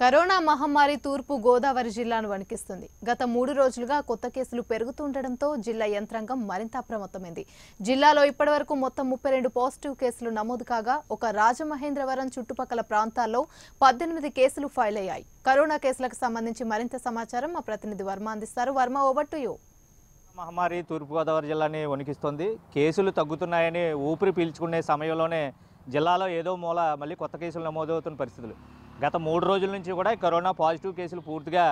corona మహమ్మారి తూర్పు గోదావరి జిల్లాను వణికిస్తుంది గత మూడు రోజులుగా కొత్త కేసులు పెరుగుతుండటంతో జిల్లా యంత్రాంగం మరింత అప్రమత్తమైంది జిల్లాలో ఇప్పటివరకు మొత్తం ముప్పై రెండు పాజిటివ్ కేసులు నమోదు కాగా ఒక రాజమహేంద్రవరం చుట్టుపక్కల ప్రాంతాల్లో పద్దెనిమిది కేసులు ఫైల్ అయ్యాయి కరోనా కేసులకు సంబంధించి మరింత సమాచారం మా ప్రతినిధి వర్మ అందిస్తారు వర్మ ఓబట్టు యూ మహమ్మారి తూర్పుగోదావరి జిల్లాని వణికిస్తోంది కేసులు తగ్గుతున్నాయని ఊపిరి పీల్చుకునే సమయంలోనే జిల్లాలో ఏదో మూల మళ్ళీ కొత్త కేసులు నమోదవుతున్న పరిస్థితులు గత మూడు రోజుల నుంచి కూడా కరోనా పాజిటివ్ కేసులు పూర్తిగా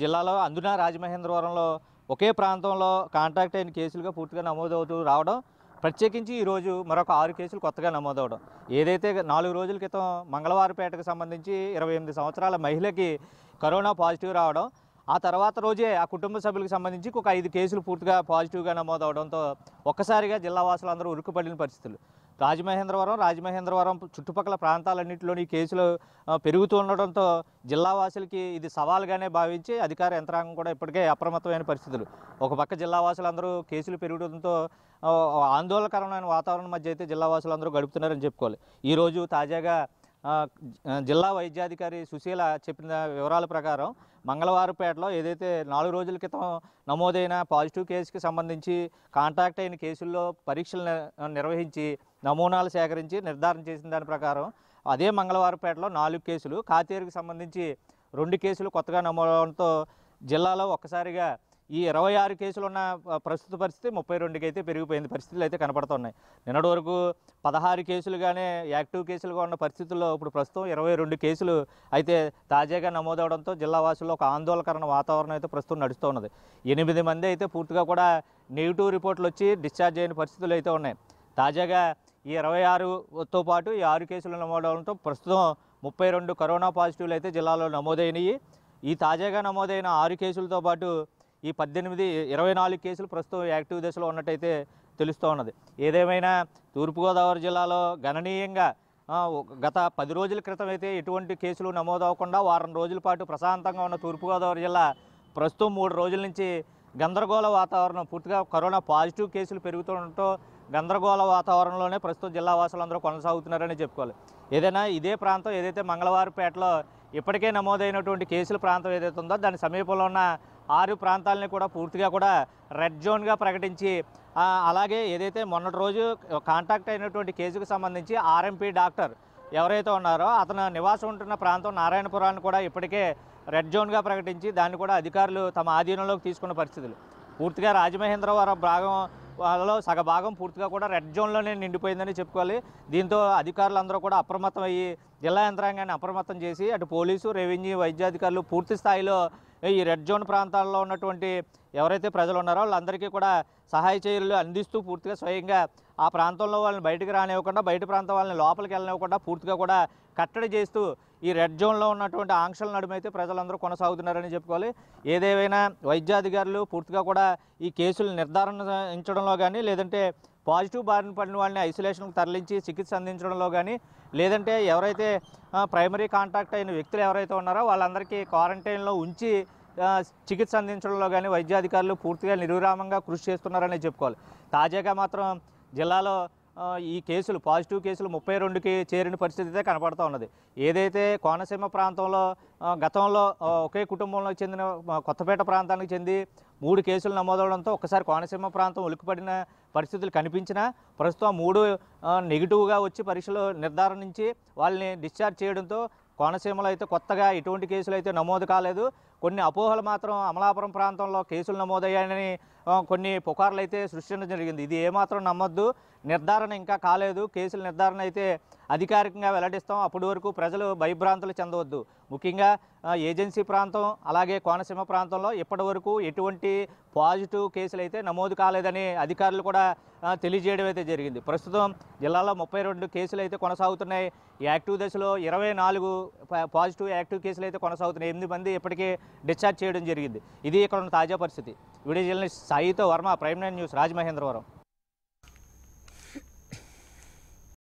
జిల్లాలో అందున రాజమహేంద్రవరంలో ఒకే ప్రాంతంలో కాంటాక్ట్ అయిన కేసులుగా పూర్తిగా నమోదవుతూ రావడం ప్రత్యేకించి ఈరోజు మరొక ఆరు కేసులు కొత్తగా నమోదవడం ఏదైతే నాలుగు రోజుల క్రితం మంగళవారపేటకు సంబంధించి ఇరవై ఎనిమిది సంవత్సరాల మహిళకి కరోనా పాజిటివ్ రావడం ఆ తర్వాత రోజే ఆ కుటుంబ సభ్యులకు సంబంధించి ఒక ఐదు కేసులు పూర్తిగా పాజిటివ్గా నమోదవడంతో ఒక్కసారిగా జిల్లా వాసులందరూ ఉరుకుపడిన పరిస్థితులు రాజమహేంద్రవరం రాజమహేంద్రవరం చుట్టుపక్కల ప్రాంతాలన్నింటిలోని కేసులు పెరుగుతూ ఉండడంతో జిల్లావాసులకి ఇది సవాల్గానే భావించి అధికార యంత్రాంగం కూడా ఇప్పటికే అప్రమత్తమైన పరిస్థితులు ఒక పక్క జిల్లావాసులందరూ కేసులు పెరుగుతుండటంతో ఆందోళనకరమైన వాతావరణం మధ్య అయితే జిల్లావాసులందరూ గడుపుతున్నారని చెప్పుకోవాలి ఈరోజు తాజాగా జిల్లా వైద్యాధికారి సుశీల చెప్పిన వివరాల ప్రకారం మంగళవారపేటలో ఏదైతే నాలుగు రోజుల క్రితం నమోదైన పాజిటివ్ కేసుకి సంబంధించి కాంటాక్ట్ అయిన కేసుల్లో పరీక్షలు నిర్వహించి నమూనాలు సేకరించి నిర్ధారణ చేసిన దాని ప్రకారం అదే మంగళవారపేటలో నాలుగు కేసులు కాతేరుకు సంబంధించి రెండు కేసులు కొత్తగా నమోదవడంతో జిల్లాలో ఒక్కసారిగా ఈ ఇరవై ఆరు కేసులు ఉన్న ప్రస్తుత పరిస్థితి ముప్పై రెండుకి అయితే పెరిగిపోయింది పరిస్థితులు అయితే కనపడుతున్నాయి నిన్నటి వరకు పదహారు కేసులుగానే యాక్టివ్ కేసులుగా ఉన్న పరిస్థితుల్లో ఇప్పుడు ప్రస్తుతం ఇరవై రెండు కేసులు అయితే తాజాగా నమోదవడంతో జిల్లా వాసుల్లో ఒక ఆందోళనకరణ వాతావరణం అయితే ప్రస్తుతం నడుస్తున్నది ఎనిమిది మంది అయితే పూర్తిగా కూడా నెగిటివ్ రిపోర్ట్లు వచ్చి డిశ్చార్జ్ అయిన పరిస్థితులు అయితే ఉన్నాయి తాజాగా ఈ ఇరవై ఆరుతో పాటు ఈ ఆరు కేసులు నమోదవడంతో ప్రస్తుతం ముప్పై రెండు కరోనా పాజిటివ్లు అయితే జిల్లాలో నమోదైనవి ఈ తాజాగా నమోదైన ఆరు కేసులతో పాటు ఈ పద్దెనిమిది ఇరవై నాలుగు కేసులు ప్రస్తుతం యాక్టివ్ దశలో ఉన్నట్టయితే తెలుస్తూ ఉన్నది ఏదేమైనా తూర్పుగోదావరి జిల్లాలో గణనీయంగా గత పది రోజుల క్రితం అయితే ఎటువంటి కేసులు నమోదవకుండా వారం రోజుల పాటు ప్రశాంతంగా ఉన్న తూర్పుగోదావరి జిల్లా ప్రస్తుతం మూడు రోజుల నుంచి గందరగోళ వాతావరణం పూర్తిగా కరోనా పాజిటివ్ కేసులు పెరుగుతుండటంతో గందరగోళ వాతావరణంలోనే ప్రస్తుతం జిల్లా వాసులందరూ కొనసాగుతున్నారని చెప్పుకోవాలి ఏదైనా ఇదే ప్రాంతం ఏదైతే మంగళవారపేటలో ఇప్పటికే నమోదైనటువంటి కేసుల ప్రాంతం ఏదైతే ఉందో దాని సమీపంలో ఉన్న ఆరు ప్రాంతాలని కూడా పూర్తిగా కూడా రెడ్ జోన్గా ప్రకటించి అలాగే ఏదైతే మొన్నటి రోజు కాంటాక్ట్ అయినటువంటి కేసుకు సంబంధించి ఆర్ఎంపీ డాక్టర్ ఎవరైతే ఉన్నారో అతను నివాసం ఉంటున్న ప్రాంతం నారాయణపురాన్ని కూడా ఇప్పటికే రెడ్ జోన్గా ప్రకటించి దాన్ని కూడా అధికారులు తమ ఆధీనంలోకి తీసుకున్న పరిస్థితులు పూర్తిగా రాజమహేంద్రవరం భాగం వాళ్ళలో సగ భాగం పూర్తిగా కూడా రెడ్ జోన్లోనే నిండిపోయిందని చెప్పుకోవాలి దీంతో అధికారులందరూ కూడా అప్రమత్తం అయ్యి జిల్లా యంత్రాంగాన్ని అప్రమత్తం చేసి అటు పోలీసు రెవెన్యూ వైద్యాధికారులు పూర్తి స్థాయిలో ఈ రెడ్ జోన్ ప్రాంతాల్లో ఉన్నటువంటి ఎవరైతే ప్రజలు ఉన్నారో వాళ్ళందరికీ కూడా సహాయ చర్యలు అందిస్తూ పూర్తిగా స్వయంగా ఆ ప్రాంతంలో వాళ్ళని బయటకు రానివ్వకుండా బయట ప్రాంతం వాళ్ళని లోపలికి వెళ్ళనివ్వకుండా పూర్తిగా కూడా కట్టడి చేస్తూ ఈ రెడ్ జోన్లో ఉన్నటువంటి ఆంక్షల నడుమైతే ప్రజలందరూ కొనసాగుతున్నారని చెప్పుకోవాలి ఏదేవైనా వైద్యాధికారులు పూర్తిగా కూడా ఈ కేసులు నిర్ధారణ ఇచ్చడంలో కానీ లేదంటే పాజిటివ్ బారిన పడిన వాళ్ళని ఐసోలేషన్కు తరలించి చికిత్స అందించడంలో కానీ లేదంటే ఎవరైతే ప్రైమరీ కాంటాక్ట్ అయిన వ్యక్తులు ఎవరైతే ఉన్నారో వాళ్ళందరికీ క్వారంటైన్లో ఉంచి చికిత్స అందించడంలో కానీ వైద్యాధికారులు పూర్తిగా నిర్విరామంగా కృషి చేస్తున్నారని చెప్పుకోవాలి తాజాగా మాత్రం జిల్లాలో ఈ కేసులు పాజిటివ్ కేసులు ముప్పై రెండుకి చేరిన పరిస్థితి అయితే కనపడుతూ ఉన్నది ఏదైతే కోనసీమ ప్రాంతంలో గతంలో ఒకే కుటుంబంలో చెందిన కొత్తపేట ప్రాంతానికి చెంది మూడు కేసులు నమోదవడంతో ఒకసారి కోనసీమ ప్రాంతం ఉలికిపడిన పరిస్థితులు కనిపించినా ప్రస్తుతం మూడు నెగిటివ్గా వచ్చి పరీక్షలు నిర్ధారణ నుంచి వాళ్ళని డిశ్చార్జ్ చేయడంతో కోనసీమలో అయితే కొత్తగా ఎటువంటి కేసులు అయితే నమోదు కాలేదు కొన్ని అపోహలు మాత్రం అమలాపురం ప్రాంతంలో కేసులు నమోదయ్యాయని కొన్ని పుకార్లు అయితే సృష్టించడం జరిగింది ఇది ఏమాత్రం నమ్మొద్దు నిర్ధారణ ఇంకా కాలేదు కేసుల నిర్ధారణ అయితే అధికారికంగా వెల్లడిస్తాం అప్పటి వరకు ప్రజలు భయభ్రాంతులు చెందవద్దు ముఖ్యంగా ఏజెన్సీ ప్రాంతం అలాగే కోనసీమ ప్రాంతంలో ఇప్పటి వరకు ఎటువంటి పాజిటివ్ కేసులు అయితే నమోదు కాలేదని అధికారులు కూడా తెలియజేయడం అయితే జరిగింది ప్రస్తుతం జిల్లాలో ముప్పై రెండు కేసులు అయితే కొనసాగుతున్నాయి యాక్టివ్ దశలో ఇరవై నాలుగు పాజిటివ్ యాక్టివ్ కేసులు అయితే కొనసాగుతున్నాయి ఎనిమిది మంది ఇప్పటికే డిశ్చార్జ్ చేయడం జరిగింది ఇది ఇక్కడ ఉన్న తాజా పరిస్థితి వీడియో సాయితో Varma Prime Nine News Rajamahendravaram